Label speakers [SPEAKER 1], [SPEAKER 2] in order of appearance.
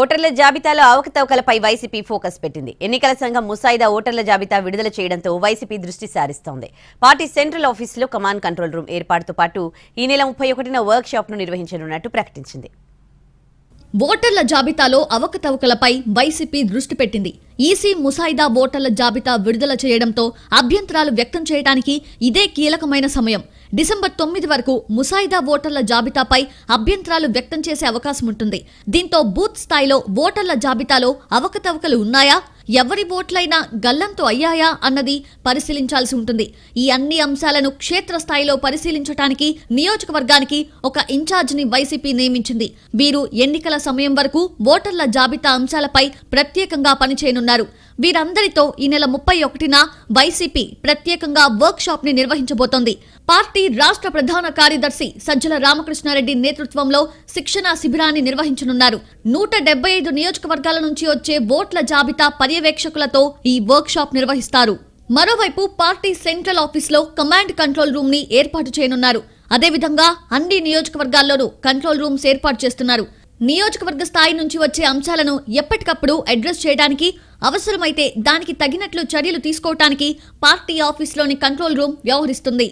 [SPEAKER 1] ఓటర్ల జాబితాలో అవకతవకలపై YCP focus పెట్టింది ఎన్నికల సంఘం ముసాయిదా ఓటర్ల జాబితా విడుదల చేయడంతో వైసీపీ దృష్టి సారిస్తోంది పార్టీ సెంట్రల్ ఆఫీసులో కమాండ్ కంట్రోల్ రూమ్ ఏర్పాటుతో పాటు ఈ నెల ముప్పై ఒకటిన ను నిర్వహించనున్నట్టు ప్రకటించింది
[SPEAKER 2] ఓటర్ల జాబితాలో అవకతవకలపై వైసీపీ దృష్టి పెట్టింది ఈసీ ముసాయిదా ఓటర్ల జాబితా విడుదల చేయడంతో అభ్యంతరాలు వ్యక్తం చేయడానికి ఇదే కీలకమైన సమయం డిసెంబర్ తొమ్మిది వరకు ముసాయిదా ఓటర్ల జాబితాపై అభ్యంతరాలు వ్యక్తం చేసే అవకాశం ఉంటుంది దీంతో బూత్ స్థాయిలో ఓటర్ల జాబితాలో అవకతవకలు ఉన్నాయా ఎవరి ఓట్లైనా గల్లంతో అయ్యాయా అన్నది పరిశీలించాల్సి ఉంటుంది ఈ అన్ని అంశాలను క్షేత్రస్థాయిలో పరిశీలించడానికి నియోజకవర్గానికి ఒక ఇన్ఛార్జిని వైసీపీ నియమించింది వీరు ఎన్నికల సమయం వరకు ఓటర్ల జాబితా అంశాలపై ప్రత్యేకంగా పనిచేయనున్నారు వీరందరితో ఈ నెల ముప్పై ఒకటిన వైసీపీ ప్రత్యేకంగా వర్క్ షాప్ ని నిర్వహించబోతోంది పార్టీ రాష్ట్ర ప్రధాన కార్యదర్శి సజ్జల రామకృష్ణారెడ్డి నేతృత్వంలో శిక్షణా శిబిరాన్ని నిర్వహించనున్నారు నూట ఐదు నియోజకవర్గాల నుంచి వచ్చే ఓట్ల జాబితా పర్యవేక్షకులతో ఈ వర్క్ షాప్ నిర్వహిస్తారు మరోవైపు పార్టీ సెంట్రల్ లో కమాండ్ కంట్రోల్ రూమ్ ని ఏర్పాటు చేయనున్నారు అదేవిధంగా అన్ని నియోజకవర్గాల్లోనూ కంట్రోల్ రూమ్స్ ఏర్పాటు చేస్తున్నారు నియోజకవర్గ స్థాయి నుంచి వచ్చే అంశాలను ఎప్పటికప్పుడు అడ్రస్ చేయడానికి అవసరమైతే దానికి తగినట్లు చర్యలు తీసుకోవటానికి పార్టీ ఆఫీస్లోని కంట్రోల్ రూమ్ వ్యవహరిస్తుంది